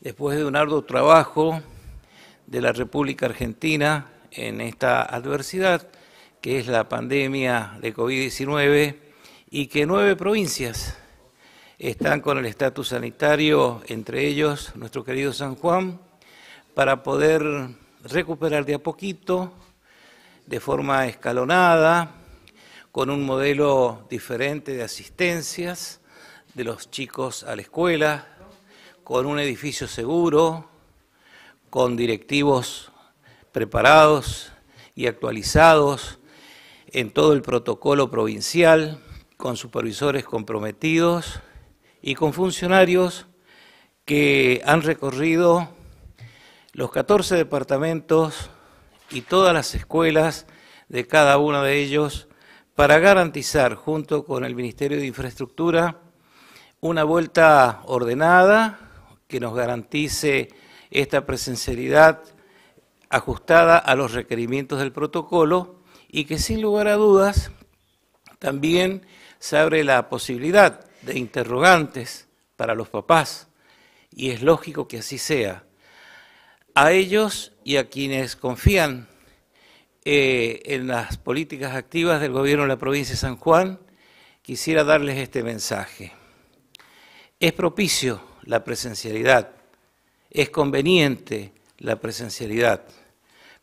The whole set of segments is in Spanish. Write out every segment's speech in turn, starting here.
después de un arduo trabajo de la República Argentina en esta adversidad que es la pandemia de COVID-19 y que nueve provincias están con el estatus sanitario, entre ellos nuestro querido San Juan, para poder recuperar de a poquito, de forma escalonada, con un modelo diferente de asistencias de los chicos a la escuela, con un edificio seguro, con directivos preparados y actualizados en todo el protocolo provincial, con supervisores comprometidos y con funcionarios que han recorrido los 14 departamentos y todas las escuelas de cada uno de ellos para garantizar, junto con el Ministerio de Infraestructura, una vuelta ordenada, que nos garantice esta presencialidad ajustada a los requerimientos del protocolo y que sin lugar a dudas también se abre la posibilidad de interrogantes para los papás y es lógico que así sea. A ellos y a quienes confían eh, en las políticas activas del gobierno de la provincia de San Juan, quisiera darles este mensaje. Es propicio la presencialidad, es conveniente la presencialidad,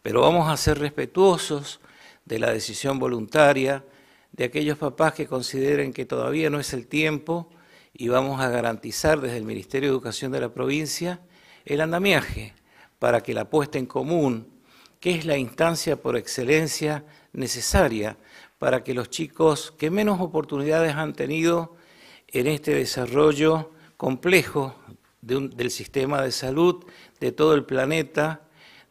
pero vamos a ser respetuosos de la decisión voluntaria de aquellos papás que consideren que todavía no es el tiempo y vamos a garantizar desde el Ministerio de Educación de la provincia el andamiaje para que la puesta en común, que es la instancia por excelencia necesaria para que los chicos que menos oportunidades han tenido en este desarrollo complejo del sistema de salud de todo el planeta,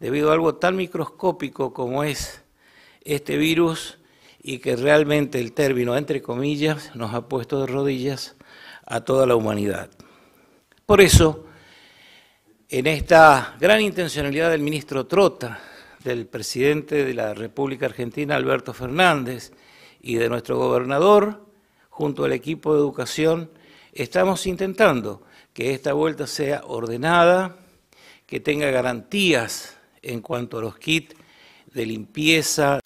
debido a algo tan microscópico como es este virus y que realmente el término, entre comillas, nos ha puesto de rodillas a toda la humanidad. Por eso, en esta gran intencionalidad del ministro Trota, del presidente de la República Argentina, Alberto Fernández, y de nuestro gobernador, junto al equipo de educación, Estamos intentando que esta vuelta sea ordenada, que tenga garantías en cuanto a los kits de limpieza,